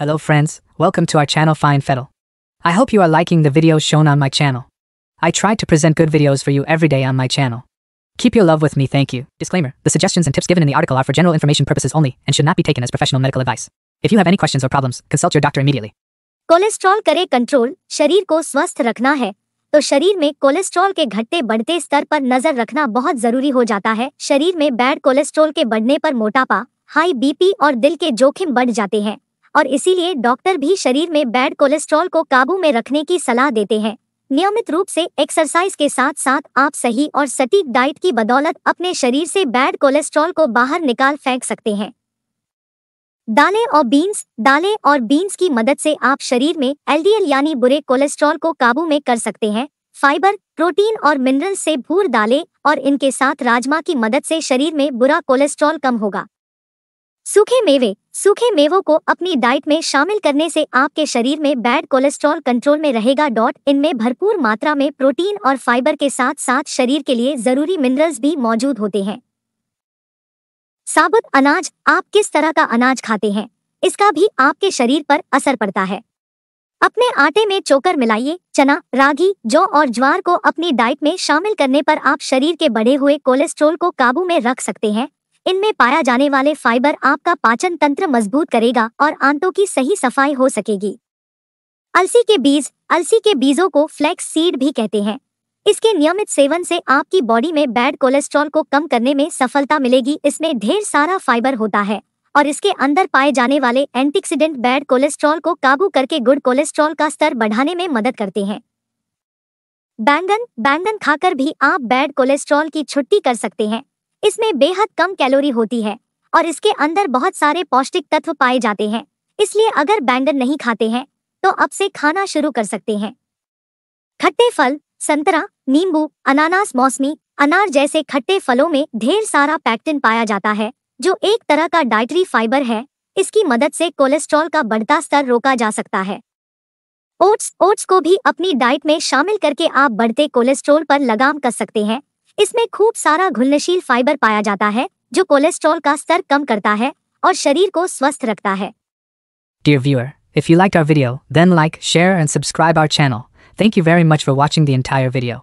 Hello friends, welcome to our channel Fine Fettle. I hope you are liking the videos shown on my channel. I try to present good videos for you every day on my channel. Keep your love with me thank you. Disclaimer, the suggestions and tips given in the article are for general information purposes only and should not be taken as professional medical advice. If you have any questions or problems, consult your doctor immediately. Cholesterol करे control शरीर को स्वस्थ रखना है तो शरीर में cholesterol के घटते बढ़ते स्तर पर नजर रखना बहुत जरूरी हो जाता है शरीर में bad cholesterol के बढ़ने पर मोटापा high BP और दिल के जोखिम बढ़ जाते हैं और इसीलिए डॉक्टर भी शरीर में बैड कोलेस्ट्रॉल को काबू में रखने की सलाह देते हैं नियमित रूप से एक्सरसाइज के साथ साथ आप सही और सटीक डाइट की बदौलत अपने शरीर से बैड कोलेस्ट्रॉल को बाहर निकाल फेंक सकते हैं दालें और बीन्स दालें और बीन्स की मदद से आप शरीर में एलडीएल यानी बुरे कोलेस्ट्रॉल को काबू में कर सकते हैं फाइबर प्रोटीन और मिनरल से भूर दालें और इनके साथ राजमा की मदद से शरीर में बुरा कोलेस्ट्रॉल कम होगा सूखे मेवे सूखे मेवों को अपनी डाइट में शामिल करने से आपके शरीर में बैड कोलेस्ट्रॉल कंट्रोल में रहेगा डॉट इनमें भरपूर मात्रा में प्रोटीन और फाइबर के साथ साथ शरीर के लिए जरूरी मिनरल्स भी मौजूद होते हैं साबुत अनाज आप किस तरह का अनाज खाते हैं इसका भी आपके शरीर पर असर पड़ता है अपने आटे में चोकर मिलाइए चना रागी जौ और ज्वार को अपनी डाइट में शामिल करने पर आप शरीर के बढ़े हुए कोलेस्ट्रोल को काबू में रख सकते हैं इनमें पाया जाने वाले फाइबर आपका पाचन तंत्र मजबूत करेगा और आंतों की सही सफाई हो सकेगी अलसी के बीज अलसी के बीजों को फ्लैक्स सीड भी कहते हैं इसके नियमित सेवन से आपकी बॉडी में बैड कोलेस्ट्रॉल को कम करने में सफलता मिलेगी इसमें ढेर सारा फाइबर होता है और इसके अंदर पाए जाने वाले एंटीक्सीडेंट बैड कोलेस्ट्रॉल को काबू करके गुड कोलेस्ट्रॉल का स्तर बढ़ाने में मदद करते हैं बैंगन बैंगन खाकर भी आप बैड कोलेस्ट्रॉल की छुट्टी कर सकते हैं इसमें बेहद कम कैलोरी होती है और इसके अंदर बहुत सारे पौष्टिक तत्व पाए जाते हैं इसलिए अगर बैंगन नहीं खाते हैं तो अब से खाना शुरू कर सकते हैं खट्टे फल संतरा नींबू अनानास मौसमी अनार जैसे खट्टे फलों में ढेर सारा पैक्टिन पाया जाता है जो एक तरह का डाइटरी फाइबर है इसकी मदद से कोलेस्ट्रॉल का बढ़ता स्तर रोका जा सकता है ओट्स ओट्स को भी अपनी डाइट में शामिल करके आप बढ़ते कोलेस्ट्रॉल पर लगाम कर सकते हैं इसमें खूब सारा घुलनशील फाइबर पाया जाता है जो कोलेस्ट्रॉल का स्तर कम करता है और शरीर को स्वस्थ रखता है Dear viewer, if you liked our video, then like, share and subscribe our channel. Thank you very much for watching the entire video.